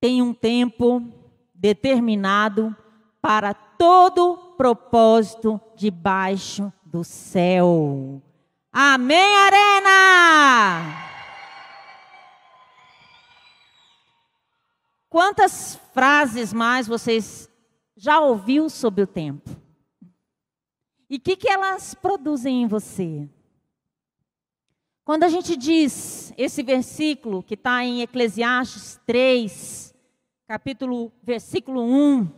tem um tempo determinado para todo propósito debaixo do céu. Amém, Arena! Quantas frases mais vocês já ouviu sobre o tempo? E o que, que elas produzem em você? Quando a gente diz esse versículo que está em Eclesiastes 3, capítulo, versículo 1,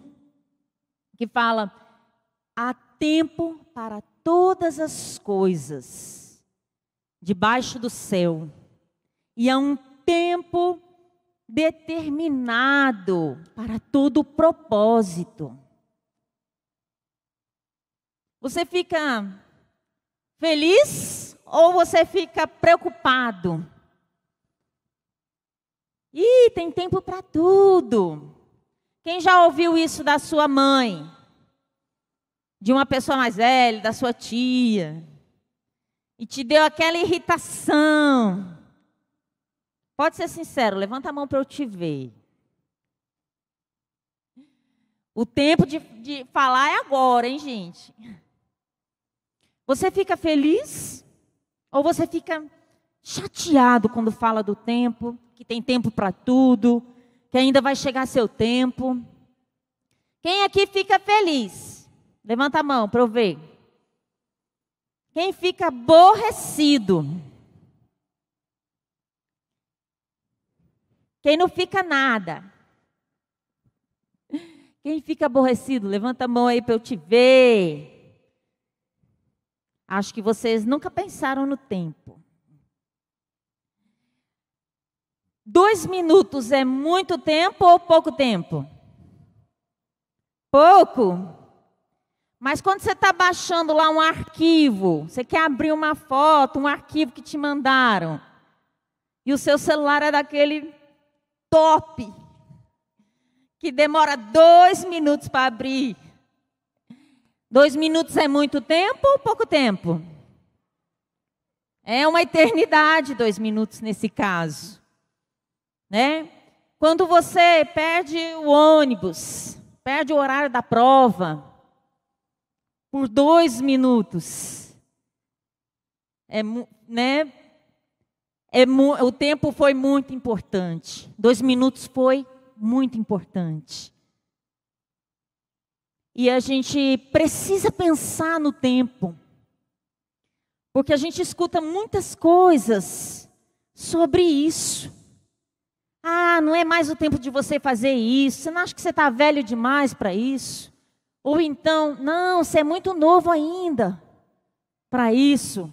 que fala: há tempo para todas as coisas debaixo do céu, e há um tempo determinado para todo o propósito. Você fica feliz? ou você fica preocupado? Ih, tem tempo para tudo. Quem já ouviu isso da sua mãe? De uma pessoa mais velha, da sua tia? E te deu aquela irritação? Pode ser sincero, levanta a mão para eu te ver. O tempo de, de falar é agora, hein, gente? Você fica feliz? Ou você fica chateado quando fala do tempo, que tem tempo para tudo, que ainda vai chegar seu tempo. Quem aqui fica feliz? Levanta a mão para eu ver. Quem fica aborrecido? Quem não fica nada? Quem fica aborrecido? Levanta a mão aí para eu te ver. Acho que vocês nunca pensaram no tempo. Dois minutos é muito tempo ou pouco tempo? Pouco. Mas quando você está baixando lá um arquivo, você quer abrir uma foto, um arquivo que te mandaram, e o seu celular é daquele top, que demora dois minutos para abrir. Dois minutos é muito tempo ou pouco tempo? É uma eternidade, dois minutos nesse caso. Né? Quando você perde o ônibus, perde o horário da prova, por dois minutos, é, né? É, o tempo foi muito importante. Dois minutos foi muito importante. E a gente precisa pensar no tempo. Porque a gente escuta muitas coisas sobre isso. Ah, não é mais o tempo de você fazer isso. Você não acha que você está velho demais para isso? Ou então, não, você é muito novo ainda para isso.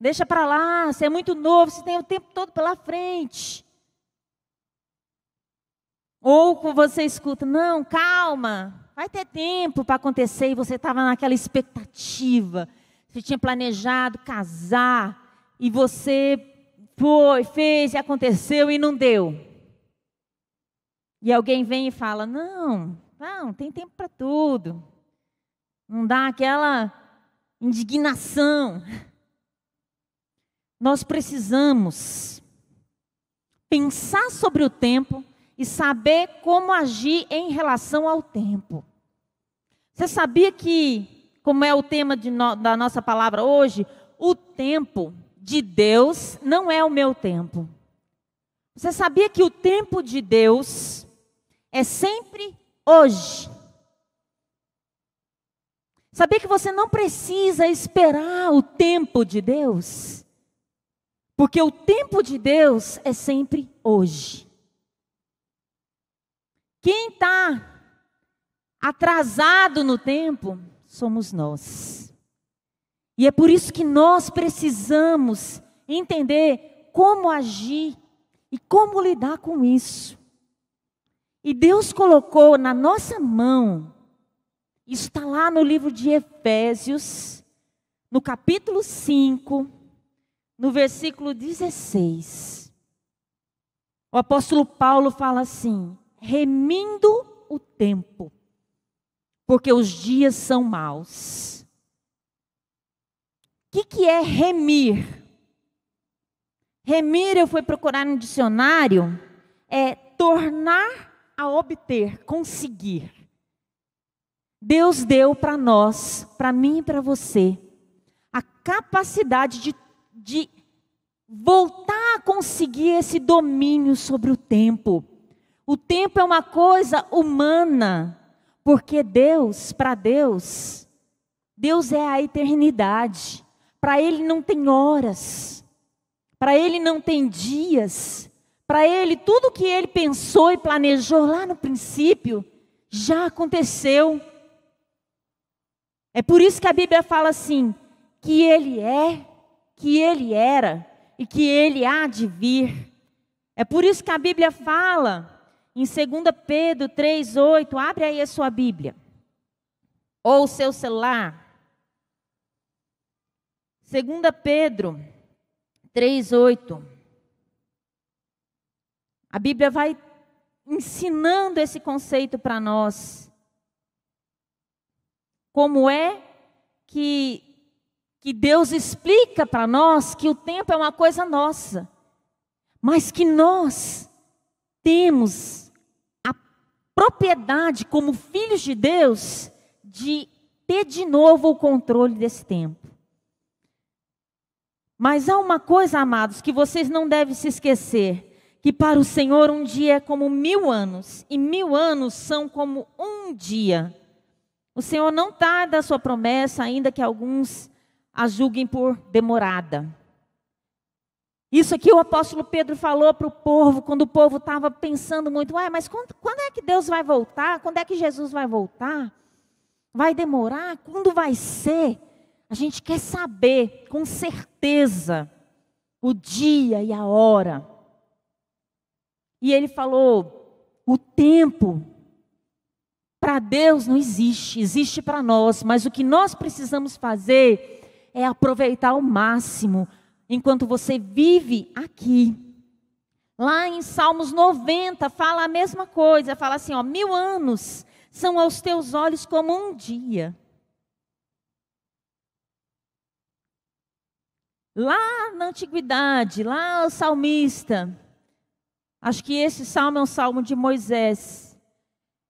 Deixa para lá, você é muito novo, você tem o tempo todo pela frente. Ou você escuta, não, calma, Vai ter tempo para acontecer e você estava naquela expectativa. Você tinha planejado casar e você foi, fez e aconteceu e não deu. E alguém vem e fala: Não, não, tem tempo para tudo. Não dá aquela indignação. Nós precisamos pensar sobre o tempo e saber como agir em relação ao tempo. Você sabia que, como é o tema no, da nossa palavra hoje, o tempo de Deus não é o meu tempo. Você sabia que o tempo de Deus é sempre hoje? Sabia que você não precisa esperar o tempo de Deus? Porque o tempo de Deus é sempre hoje. Quem está atrasado no tempo somos nós. E é por isso que nós precisamos entender como agir e como lidar com isso. E Deus colocou na nossa mão, isso está lá no livro de Efésios, no capítulo 5, no versículo 16. O apóstolo Paulo fala assim: remindo o tempo porque os dias são maus. O que, que é remir? Remir, eu fui procurar no dicionário, é tornar a obter, conseguir. Deus deu para nós, para mim e para você, a capacidade de, de voltar a conseguir esse domínio sobre o tempo. O tempo é uma coisa humana, porque Deus, para Deus, Deus é a eternidade. Para Ele não tem horas, para Ele não tem dias, para Ele tudo que Ele pensou e planejou lá no princípio já aconteceu. É por isso que a Bíblia fala assim: que Ele é, que Ele era e que Ele há de vir. É por isso que a Bíblia fala em 2 Pedro 3,8, abre aí a sua Bíblia. Ou o seu celular. 2 Pedro 3,8. A Bíblia vai ensinando esse conceito para nós. Como é que, que Deus explica para nós que o tempo é uma coisa nossa, mas que nós temos propriedade, como filhos de Deus, de ter de novo o controle desse tempo. Mas há uma coisa, amados, que vocês não devem se esquecer: que para o Senhor um dia é como mil anos, e mil anos são como um dia. O Senhor não tarda a sua promessa, ainda que alguns a julguem por demorada. Isso aqui o apóstolo Pedro falou para o povo, quando o povo estava pensando muito, ué, mas quando, quando, é que Deus vai voltar? Quando é que Jesus vai voltar? Vai demorar? Quando vai ser? A gente quer saber com certeza o dia e a hora. E ele falou: o tempo para Deus não existe, existe para nós, mas o que nós precisamos fazer é aproveitar ao máximo enquanto você vive aqui. Lá em Salmos 90 fala a mesma coisa, fala assim, ó, mil anos são aos teus olhos como um dia. Lá na antiguidade, lá o salmista, acho que esse salmo é um salmo de Moisés,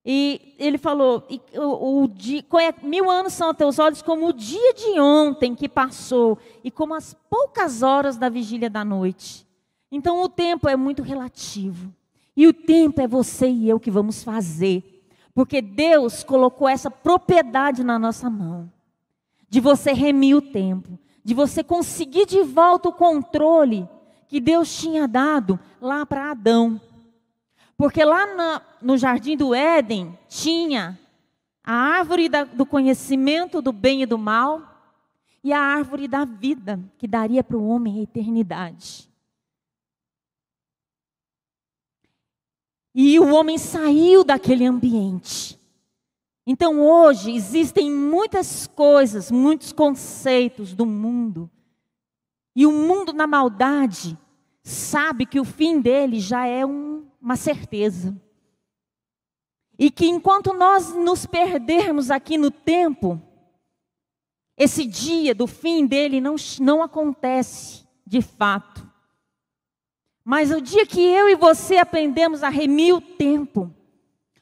e ele falou: o, o, dia, mil anos são a teus olhos como o dia de ontem que passou e como as poucas horas da vigília da noite. Então o tempo é muito relativo. E o tempo é você e eu que vamos fazer. Porque Deus colocou essa propriedade na nossa mão. De você remir o tempo. De você conseguir de volta o controle que Deus tinha dado lá para Adão. Porque lá na, no jardim do Éden tinha a árvore da, do conhecimento do bem e do mal e a árvore da vida, que daria para o homem a eternidade. E o homem saiu daquele ambiente. Então hoje existem muitas coisas, muitos conceitos do mundo. E o mundo na maldade sabe que o fim dele já é um uma certeza. E que enquanto nós nos perdermos aqui no tempo, esse dia do fim dele não, não acontece de fato. Mas o dia que eu e você aprendemos a remir o tempo,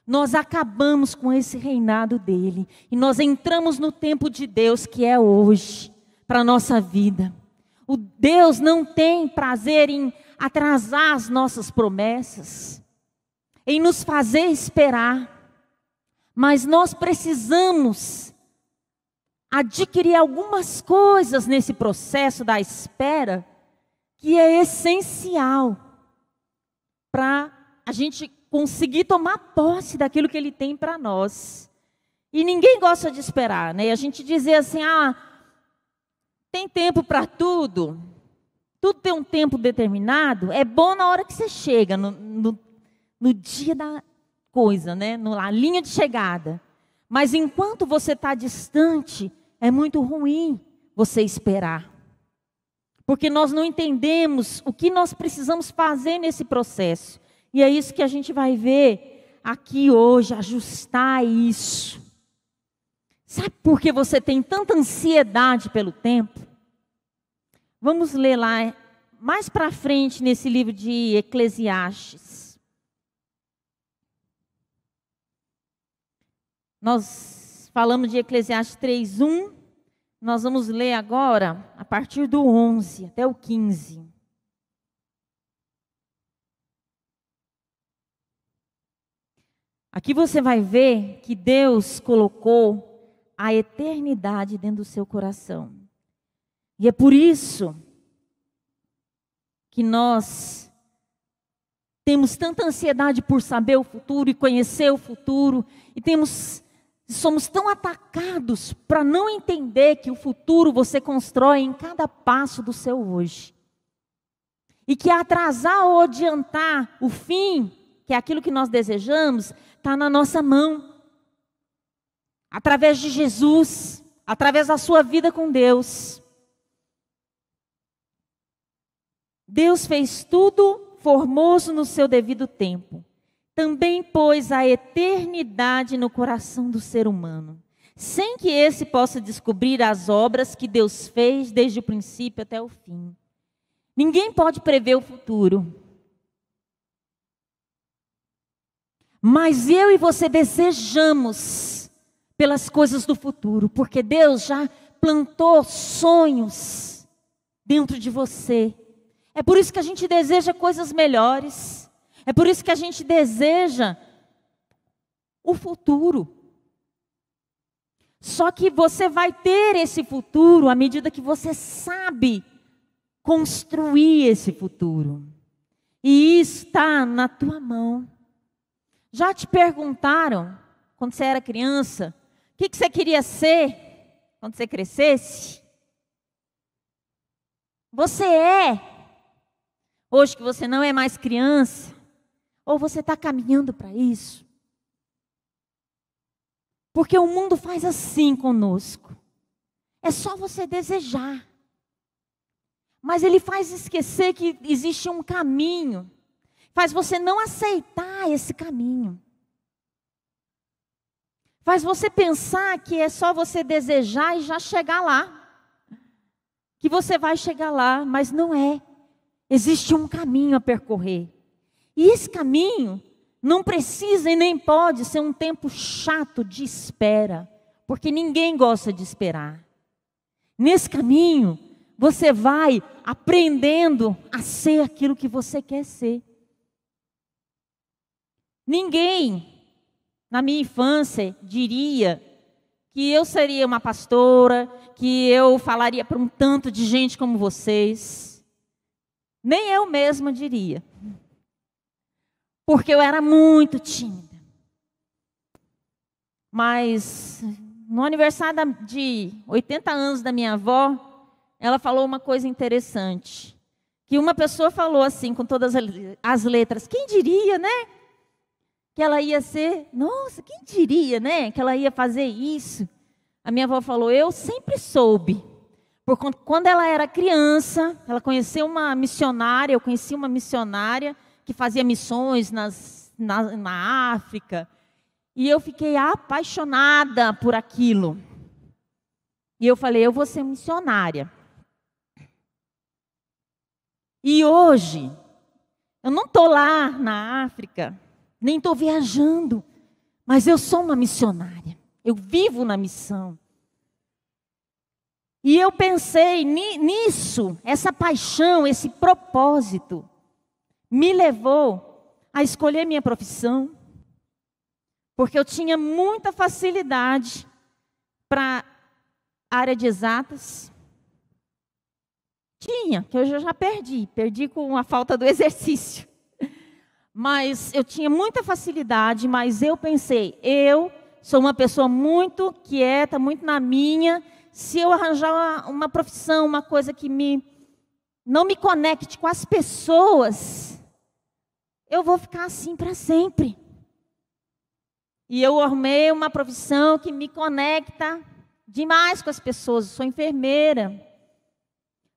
nós acabamos com esse reinado dele e nós entramos no tempo de Deus que é hoje para a nossa vida. O Deus não tem prazer em atrasar as nossas promessas, em nos fazer esperar, mas nós precisamos adquirir algumas coisas nesse processo da espera que é essencial para a gente conseguir tomar posse daquilo que ele tem para nós. E ninguém gosta de esperar, né? A gente dizer assim: "Ah, tem tempo para tudo". Tudo tem um tempo determinado. É bom na hora que você chega, no, no, no dia da coisa, né? na linha de chegada. Mas enquanto você está distante, é muito ruim você esperar. Porque nós não entendemos o que nós precisamos fazer nesse processo. E é isso que a gente vai ver aqui hoje, ajustar isso. Sabe por que você tem tanta ansiedade pelo tempo? Vamos ler lá é, mais para frente nesse livro de Eclesiastes. Nós falamos de Eclesiastes 3:1, nós vamos ler agora a partir do 11 até o 15. Aqui você vai ver que Deus colocou a eternidade dentro do seu coração. E é por isso que nós temos tanta ansiedade por saber o futuro e conhecer o futuro e temos somos tão atacados para não entender que o futuro você constrói em cada passo do seu hoje. E que atrasar ou adiantar o fim, que é aquilo que nós desejamos, está na nossa mão. Através de Jesus, através da sua vida com Deus. Deus fez tudo formoso no seu devido tempo. Também pôs a eternidade no coração do ser humano, sem que esse possa descobrir as obras que Deus fez desde o princípio até o fim. Ninguém pode prever o futuro. Mas eu e você desejamos pelas coisas do futuro, porque Deus já plantou sonhos dentro de você é por isso que a gente deseja coisas melhores. É por isso que a gente deseja o futuro. Só que você vai ter esse futuro à medida que você sabe construir esse futuro. E isso está na tua mão. Já te perguntaram, quando você era criança, o que, que você queria ser quando você crescesse? Você é Hoje que você não é mais criança, ou você está caminhando para isso? Porque o mundo faz assim conosco. É só você desejar. Mas ele faz esquecer que existe um caminho. Faz você não aceitar esse caminho. Faz você pensar que é só você desejar e já chegar lá. Que você vai chegar lá, mas não é existe um caminho a percorrer. E esse caminho não precisa e nem pode ser um tempo chato de espera, porque ninguém gosta de esperar. Nesse caminho, você vai aprendendo a ser aquilo que você quer ser. Ninguém, na minha infância, diria que eu seria uma pastora, que eu falaria para um tanto de gente como vocês. Nem eu mesma diria. Porque eu era muito tímida. Mas no aniversário de 80 anos da minha avó, ela falou uma coisa interessante. Que uma pessoa falou assim, com todas as letras, quem diria, né? Que ela ia ser, nossa, quem diria, né? Que ela ia fazer isso. A minha avó falou, eu sempre soube por, quando ela era criança, ela conheceu uma missionária, eu conheci uma missionária que fazia missões nas, na, na África. E eu fiquei apaixonada por aquilo. E eu falei, eu vou ser missionária. E hoje, eu não estou lá na África, nem estou viajando, mas eu sou uma missionária. Eu vivo na missão. E eu pensei nisso, essa paixão, esse propósito, me levou a escolher minha profissão, porque eu tinha muita facilidade para área de exatas. Tinha, que eu já perdi, perdi com a falta do exercício. Mas eu tinha muita facilidade, mas eu pensei, eu sou uma pessoa muito quieta, muito na minha, se eu arranjar uma, uma profissão, uma coisa que me não me conecte com as pessoas, eu vou ficar assim para sempre. E eu armei uma profissão que me conecta demais com as pessoas. Eu sou enfermeira.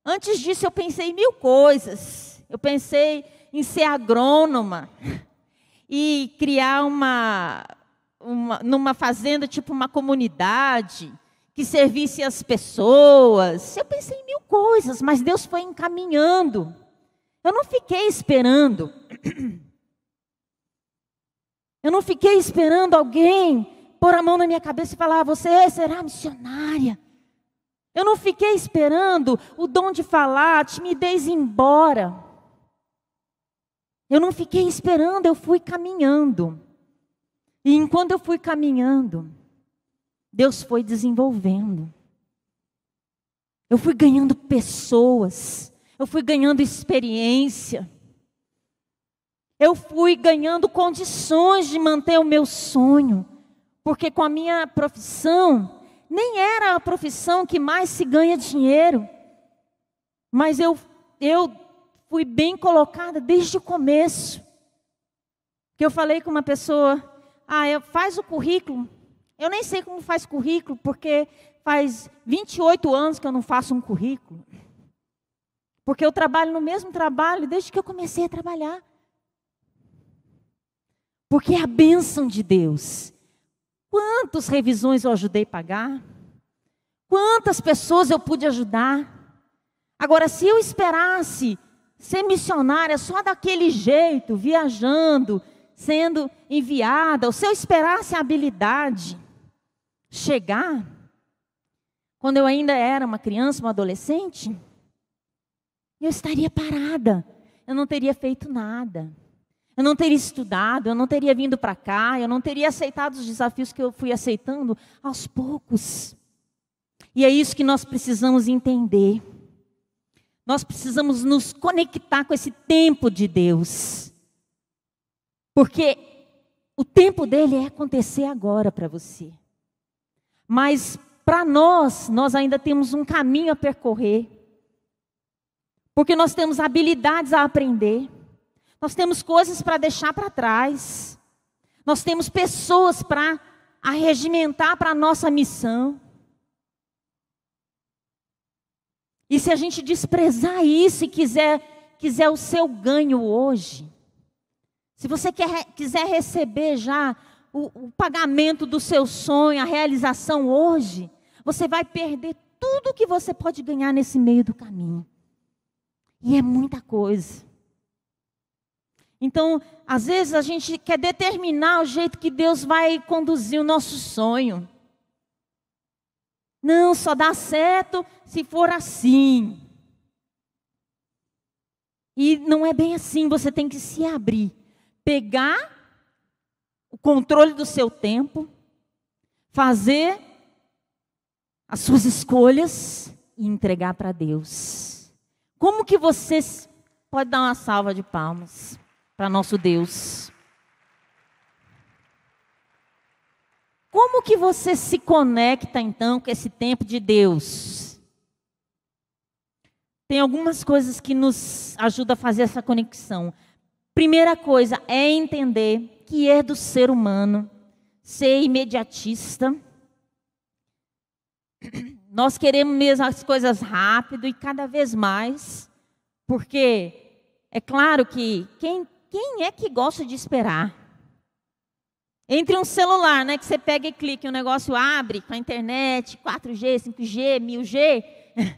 Antes disso, eu pensei em mil coisas. Eu pensei em ser agrônoma e criar uma, uma numa fazenda, tipo uma comunidade que servisse as pessoas. Eu pensei em mil coisas, mas Deus foi encaminhando. Eu não fiquei esperando. Eu não fiquei esperando alguém pôr a mão na minha cabeça e falar: ah, Você será missionária. Eu não fiquei esperando o dom de falar, a ah, timidez embora. Eu não fiquei esperando, eu fui caminhando. E enquanto eu fui caminhando, Deus foi desenvolvendo. Eu fui ganhando pessoas, eu fui ganhando experiência, eu fui ganhando condições de manter o meu sonho, porque com a minha profissão, nem era a profissão que mais se ganha dinheiro, mas eu, eu fui bem colocada desde o começo. Que eu falei com uma pessoa, ah, faz o currículo, eu nem sei como faz currículo, porque faz 28 anos que eu não faço um currículo. Porque eu trabalho no mesmo trabalho desde que eu comecei a trabalhar. Porque é a bênção de Deus. Quantas revisões eu ajudei a pagar? Quantas pessoas eu pude ajudar? Agora, se eu esperasse ser missionária só daquele jeito, viajando, sendo enviada, ou se eu esperasse a habilidade, chegar, quando eu ainda era uma criança, uma adolescente, eu estaria parada, eu não teria feito nada, eu não teria estudado, eu não teria vindo para cá, eu não teria aceitado os desafios que eu fui aceitando aos poucos. E é isso que nós precisamos entender. Nós precisamos nos conectar com esse tempo de Deus. Porque o tempo dele é acontecer agora para você. Mas para nós, nós ainda temos um caminho a percorrer. Porque nós temos habilidades a aprender. Nós temos coisas para deixar para trás. Nós temos pessoas para arregimentar para a nossa missão. E se a gente desprezar isso e quiser, quiser o seu ganho hoje, se você quer, quiser receber já o, o pagamento do seu sonho, a realização hoje, você vai perder tudo que você pode ganhar nesse meio do caminho. E é muita coisa. Então, às vezes a gente quer determinar o jeito que Deus vai conduzir o nosso sonho. Não, só dá certo se for assim. E não é bem assim, você tem que se abrir, pegar o controle do seu tempo, fazer as suas escolhas e entregar para Deus. Como que você pode dar uma salva de palmas para nosso Deus? Como que você se conecta então com esse tempo de Deus? Tem algumas coisas que nos ajudam a fazer essa conexão. Primeira coisa é entender que é do ser humano ser imediatista. Nós queremos mesmo as coisas rápido e cada vez mais, porque é claro que quem, quem é que gosta de esperar? Entre um celular, né, que você pega e clica, e o negócio abre com a internet, 4G, 5G, 1000G,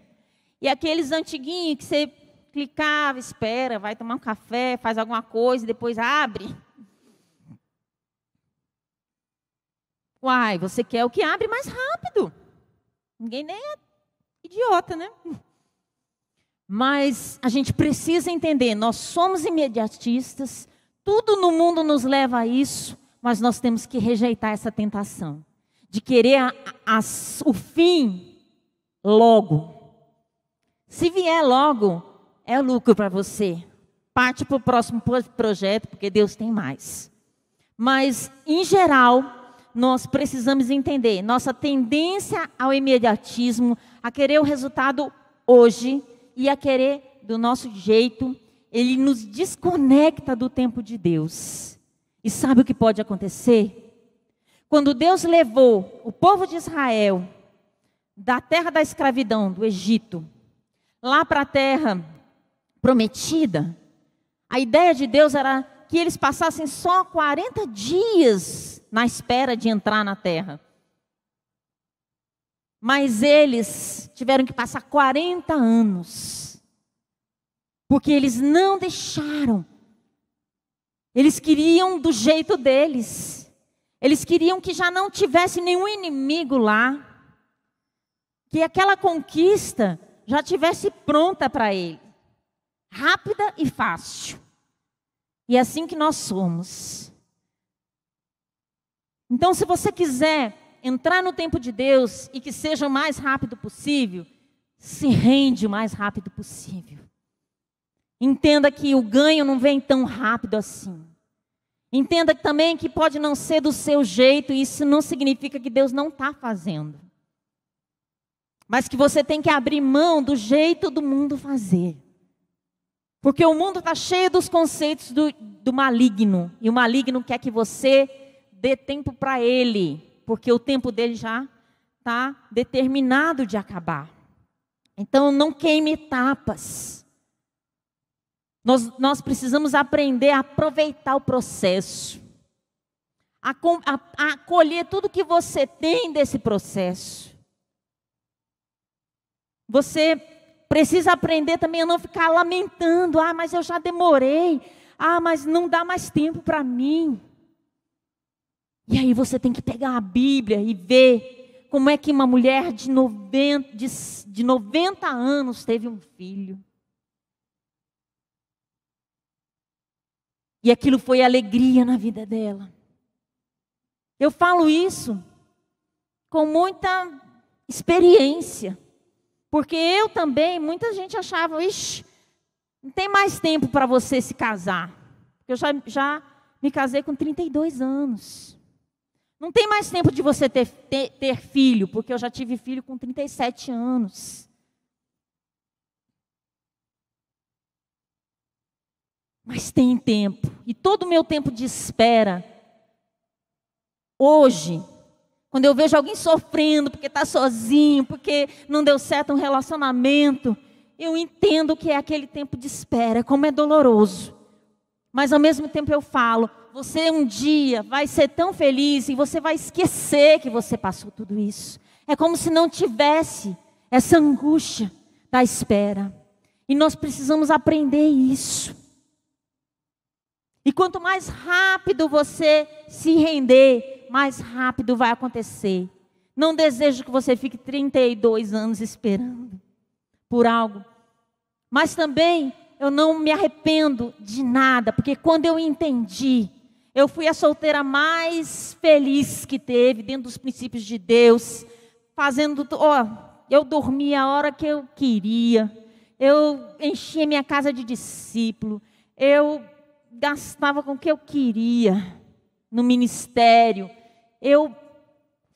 e aqueles antiguinhos que você clicava, espera, vai tomar um café, faz alguma coisa, e depois abre. Uai, você quer o que abre mais rápido. Ninguém nem é idiota, né? Mas a gente precisa entender, nós somos imediatistas, tudo no mundo nos leva a isso, mas nós temos que rejeitar essa tentação de querer a, a, o fim logo. Se vier logo, é lucro para você. Parte para o próximo projeto, porque Deus tem mais. Mas, em geral, nós precisamos entender nossa tendência ao imediatismo, a querer o resultado hoje e a querer do nosso jeito, ele nos desconecta do tempo de Deus. E sabe o que pode acontecer? Quando Deus levou o povo de Israel da terra da escravidão, do Egito, lá para a terra prometida, a ideia de Deus era que eles passassem só 40 dias na espera de entrar na terra. Mas eles tiveram que passar 40 anos, porque eles não deixaram. Eles queriam do jeito deles. Eles queriam que já não tivesse nenhum inimigo lá. Que aquela conquista já tivesse pronta para ele. Rápida e fácil. E é assim que nós somos. Então, se você quiser entrar no tempo de Deus e que seja o mais rápido possível, se rende o mais rápido possível. Entenda que o ganho não vem tão rápido assim. Entenda também que pode não ser do seu jeito, e isso não significa que Deus não está fazendo. Mas que você tem que abrir mão do jeito do mundo fazer. Porque o mundo está cheio dos conceitos do, do maligno. E o maligno quer que você dê tempo para ele, porque o tempo dele já está determinado de acabar. Então, não queime etapas. Nós, nós precisamos aprender a aproveitar o processo, a, a, a acolher tudo que você tem desse processo. Você precisa aprender também a não ficar lamentando: ah, mas eu já demorei, ah, mas não dá mais tempo para mim. E aí você tem que pegar a Bíblia e ver como é que uma mulher de 90, de, de 90 anos teve um filho. E aquilo foi alegria na vida dela. Eu falo isso com muita experiência, porque eu também, muita gente achava, ixi, não tem mais tempo para você se casar. Eu já, já me casei com 32 anos. Não tem mais tempo de você ter, ter, ter filho, porque eu já tive filho com 37 anos. Mas tem tempo. E todo o meu tempo de espera, hoje, quando eu vejo alguém sofrendo porque está sozinho, porque não deu certo um relacionamento, eu entendo que é aquele tempo de espera, como é doloroso. Mas ao mesmo tempo eu falo, você um dia vai ser tão feliz e você vai esquecer que você passou tudo isso. É como se não tivesse essa angústia da espera. E nós precisamos aprender isso. E quanto mais rápido você se render, mais rápido vai acontecer. Não desejo que você fique 32 anos esperando por algo. Mas também eu não me arrependo de nada, porque quando eu entendi, eu fui a solteira mais feliz que teve dentro dos princípios de Deus, fazendo, ó, eu dormia a hora que eu queria, eu enchia minha casa de discípulo, eu gastava com o que eu queria no ministério. Eu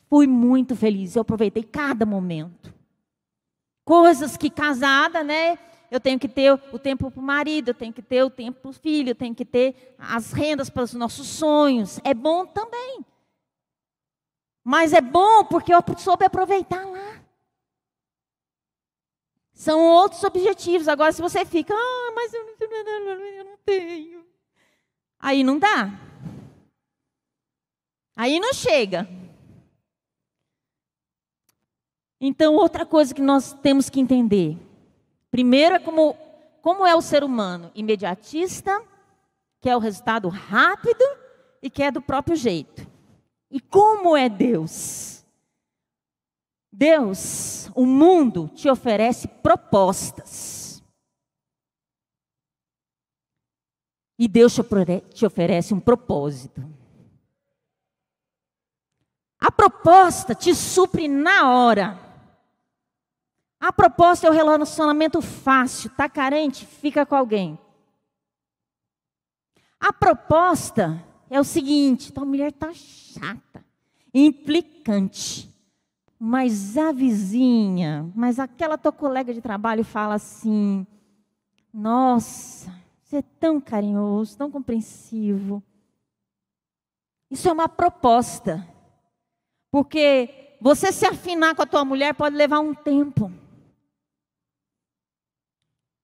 fui muito feliz, eu aproveitei cada momento. Coisas que casada, né? eu tenho que ter o tempo para o marido, eu tenho que ter o tempo para o filho, eu tenho que ter as rendas para os nossos sonhos. É bom também. Mas é bom porque eu soube aproveitar lá. São outros objetivos. Agora, se você fica, ah, mas eu não tenho. Aí não dá. Aí não chega. Então, outra coisa que nós temos que entender Primeiro é como, como é o ser humano, imediatista, que é o resultado rápido e que é do próprio jeito. E como é Deus? Deus, o mundo te oferece propostas. E Deus te oferece um propósito. A proposta te supre na hora. A proposta é o relacionamento fácil. Tá carente? Fica com alguém. A proposta é o seguinte: tua mulher tá chata, implicante. Mas a vizinha, mas aquela tua colega de trabalho fala assim: nossa, você é tão carinhoso, tão compreensivo. Isso é uma proposta. Porque você se afinar com a tua mulher pode levar um tempo.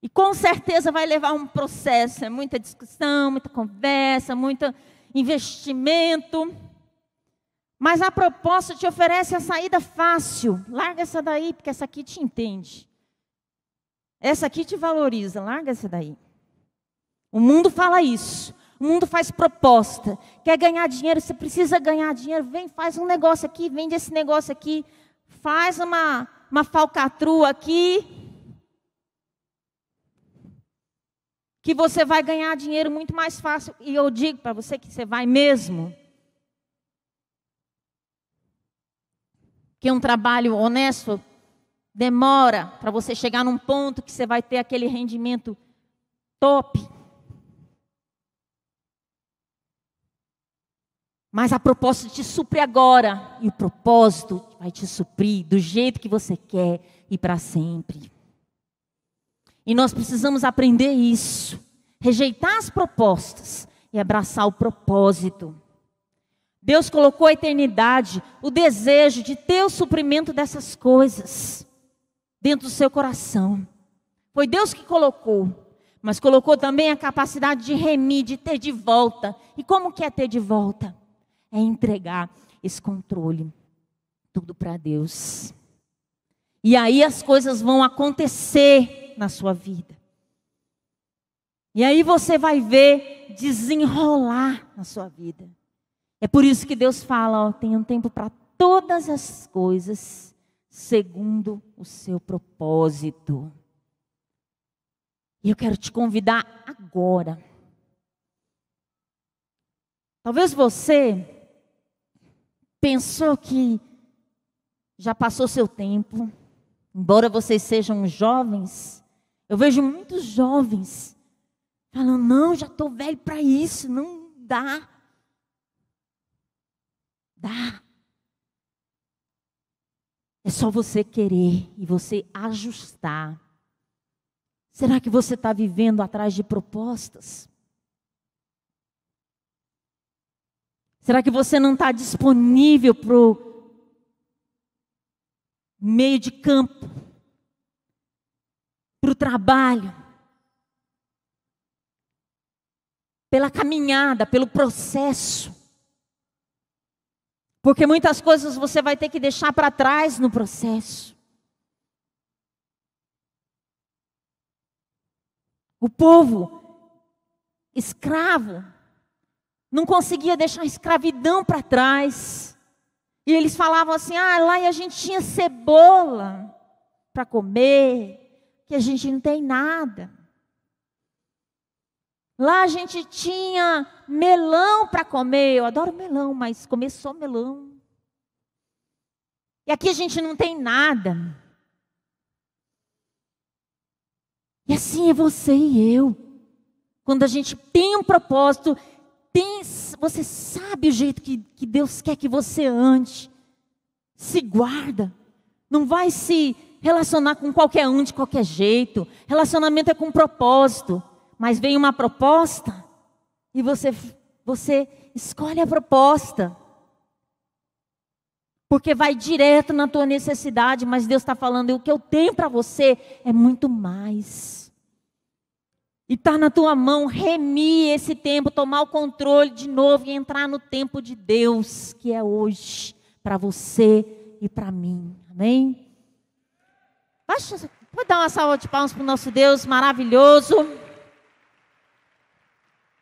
E com certeza vai levar um processo, é muita discussão, muita conversa, muito investimento. Mas a proposta te oferece a saída fácil. Larga essa daí, porque essa aqui te entende. Essa aqui te valoriza, larga essa daí. O mundo fala isso. O mundo faz proposta. Quer ganhar dinheiro, você precisa ganhar dinheiro. Vem, faz um negócio aqui, vende esse negócio aqui. Faz uma, uma falcatrua aqui. que você vai ganhar dinheiro muito mais fácil. E eu digo para você que você vai mesmo. Que um trabalho honesto demora para você chegar num ponto que você vai ter aquele rendimento top. Mas a proposta te supre agora, e o propósito vai te suprir do jeito que você quer e para sempre. E nós precisamos aprender isso. Rejeitar as propostas e abraçar o propósito. Deus colocou a eternidade, o desejo de ter o suprimento dessas coisas dentro do seu coração. Foi Deus que colocou, mas colocou também a capacidade de remir, de ter de volta. E como que é ter de volta? É entregar esse controle tudo para Deus. E aí as coisas vão acontecer na sua vida. E aí você vai ver desenrolar na sua vida. É por isso que Deus fala: ó, tem um tempo para todas as coisas, segundo o seu propósito. E eu quero te convidar agora. Talvez você pensou que já passou seu tempo, embora vocês sejam jovens, eu vejo muitos jovens falando: não, já estou velho para isso, não dá. Dá. É só você querer e você ajustar. Será que você está vivendo atrás de propostas? Será que você não está disponível para o meio de campo? para o trabalho, pela caminhada, pelo processo. Porque muitas coisas você vai ter que deixar para trás no processo. O povo escravo não conseguia deixar a escravidão para trás. E eles falavam assim: ah, lá a gente tinha cebola para comer, que a gente não tem nada. Lá a gente tinha melão para comer. Eu adoro melão, mas comer só melão. E aqui a gente não tem nada. E assim é você e eu. Quando a gente tem um propósito, tem, você sabe o jeito que, que Deus quer que você ande. Se guarda. Não vai se relacionar com qualquer um de qualquer jeito. Relacionamento é com propósito. Mas vem uma proposta e você, você escolhe a proposta. Porque vai direto na tua necessidade, mas Deus está falando: o que eu tenho para você é muito mais. E está na tua mão remir esse tempo, tomar o controle de novo e entrar no tempo de Deus, que é hoje, para você e para mim. Amém? Baixa, pode dar uma salva de palmas para o nosso Deus maravilhoso.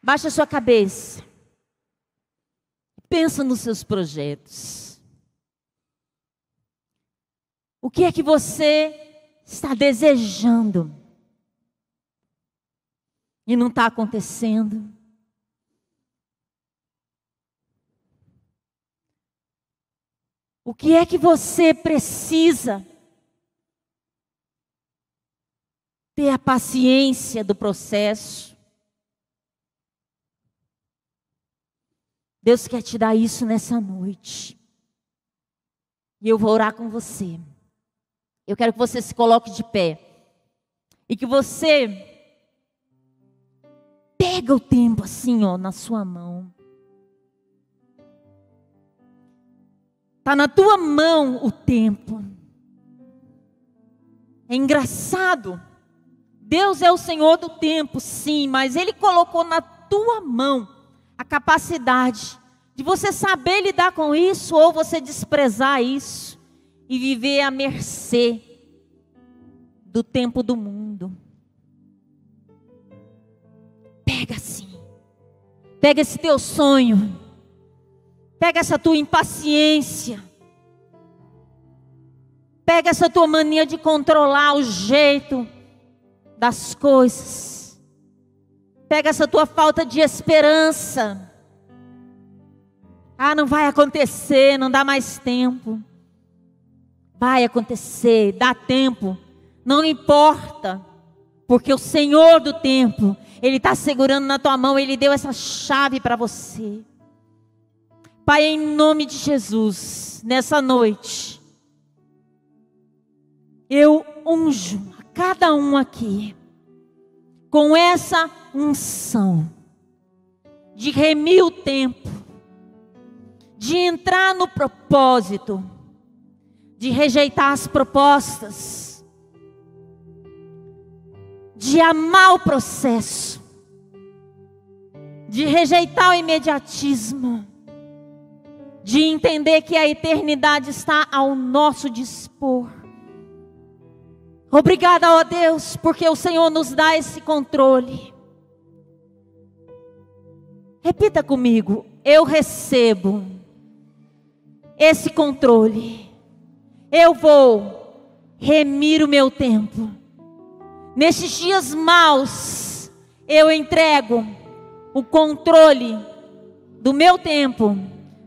Baixa sua cabeça. Pensa nos seus projetos. O que é que você está desejando? E não está acontecendo. O que é que você precisa? ter a paciência do processo. Deus quer te dar isso nessa noite. E eu vou orar com você. Eu quero que você se coloque de pé. E que você pega o tempo assim, ó, na sua mão. Tá na tua mão o tempo. É engraçado Deus é o Senhor do tempo, sim, mas Ele colocou na tua mão a capacidade de você saber lidar com isso ou você desprezar isso e viver à mercê do tempo do mundo. Pega sim, pega esse teu sonho, pega essa tua impaciência. Pega essa tua mania de controlar o jeito das coisas. Pega essa tua falta de esperança. Ah, não vai acontecer, não dá mais tempo. Vai acontecer, dá tempo. Não importa, porque o Senhor do tempo, Ele está segurando na tua mão, Ele deu essa chave para você. Pai, em nome de Jesus, nessa noite, eu unjo cada um aqui com essa unção de remir o tempo, de entrar no propósito, de rejeitar as propostas, de amar o processo, de rejeitar o imediatismo, de entender que a eternidade está ao nosso dispor. Obrigada, ó Deus, porque o Senhor nos dá esse controle. Repita comigo: eu recebo esse controle. Eu vou remir o meu tempo. Nesses dias maus, eu entrego o controle do meu tempo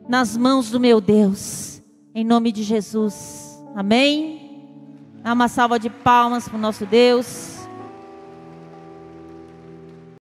nas mãos do meu Deus. Em nome de Jesus. Amém. Dá uma salva de palmas para o nosso Deus.